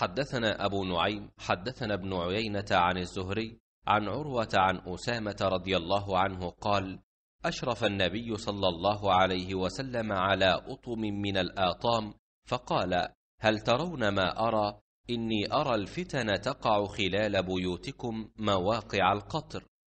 حدثنا أبو نعيم حدثنا ابن عيينة عن الزهري عن عروة عن أسامة رضي الله عنه قال أشرف النبي صلى الله عليه وسلم على أطم من الآطام فقال هل ترون ما أرى إني أرى الفتن تقع خلال بيوتكم مواقع القطر